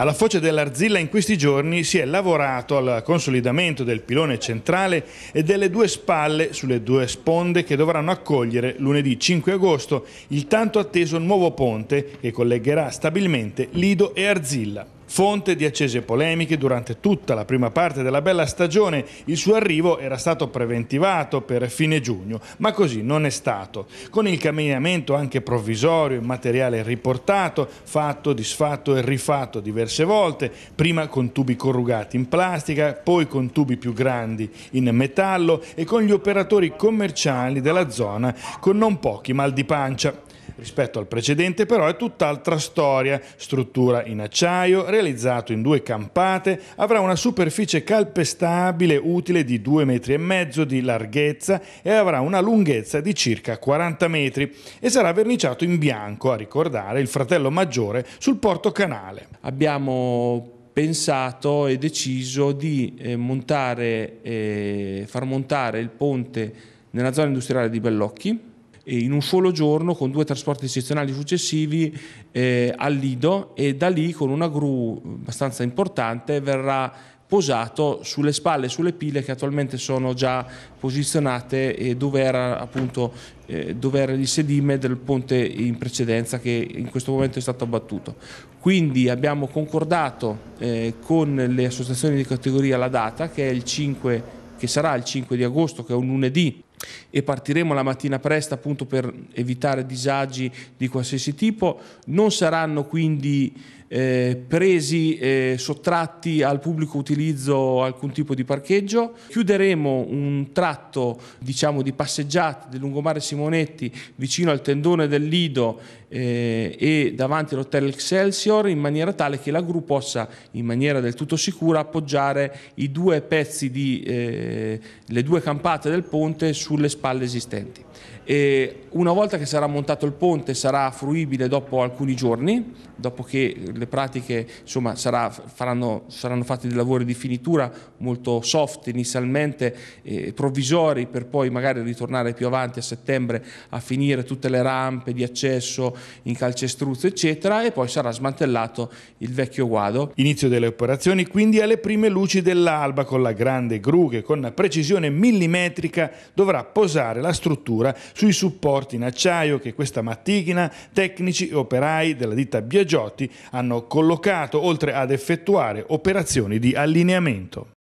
Alla foce dell'Arzilla in questi giorni si è lavorato al consolidamento del pilone centrale e delle due spalle sulle due sponde che dovranno accogliere lunedì 5 agosto il tanto atteso nuovo ponte che collegherà stabilmente Lido e Arzilla. Fonte di accese polemiche durante tutta la prima parte della bella stagione, il suo arrivo era stato preventivato per fine giugno, ma così non è stato. Con il camminamento anche provvisorio in materiale riportato, fatto, disfatto e rifatto diverse volte, prima con tubi corrugati in plastica, poi con tubi più grandi in metallo e con gli operatori commerciali della zona con non pochi mal di pancia. Rispetto al precedente però è tutt'altra storia. Struttura in acciaio, realizzato in due campate, avrà una superficie calpestabile utile di 2,5 metri e mezzo di larghezza e avrà una lunghezza di circa 40 metri e sarà verniciato in bianco, a ricordare il fratello maggiore, sul porto canale. Abbiamo pensato e deciso di eh, montare, eh, far montare il ponte nella zona industriale di Bellocchi in un solo giorno con due trasporti sezionali successivi eh, al Lido e da lì con una gru abbastanza importante verrà posato sulle spalle, sulle pile che attualmente sono già posizionate e dove era appunto eh, dove era il sedime del ponte in precedenza che in questo momento è stato abbattuto. Quindi abbiamo concordato eh, con le associazioni di categoria la data che, il 5, che sarà il 5 di agosto, che è un lunedì, e partiremo la mattina presto appunto per evitare disagi di qualsiasi tipo. Non saranno quindi eh, presi e sottratti al pubblico utilizzo alcun tipo di parcheggio. Chiuderemo un tratto diciamo, di passeggiate del lungomare Simonetti vicino al tendone del Lido eh, e davanti all'hotel Excelsior in maniera tale che la gru possa in maniera del tutto sicura appoggiare i due pezzi di, eh, le due campate del ponte sulle spalle esistenti. E una volta che sarà montato il ponte sarà fruibile dopo alcuni giorni, dopo che le pratiche insomma, sarà, faranno, saranno fatti dei lavori di finitura molto soft inizialmente, eh, provvisori, per poi magari ritornare più avanti a settembre a finire tutte le rampe di accesso in calcestruzzo, eccetera, e poi sarà smantellato il vecchio guado. Inizio delle operazioni quindi alle prime luci dell'alba con la grande gru che con precisione millimetrica dovrà posare la struttura sui supporti in acciaio che questa mattina tecnici e operai della ditta Biagiotti hanno hanno collocato oltre ad effettuare operazioni di allineamento.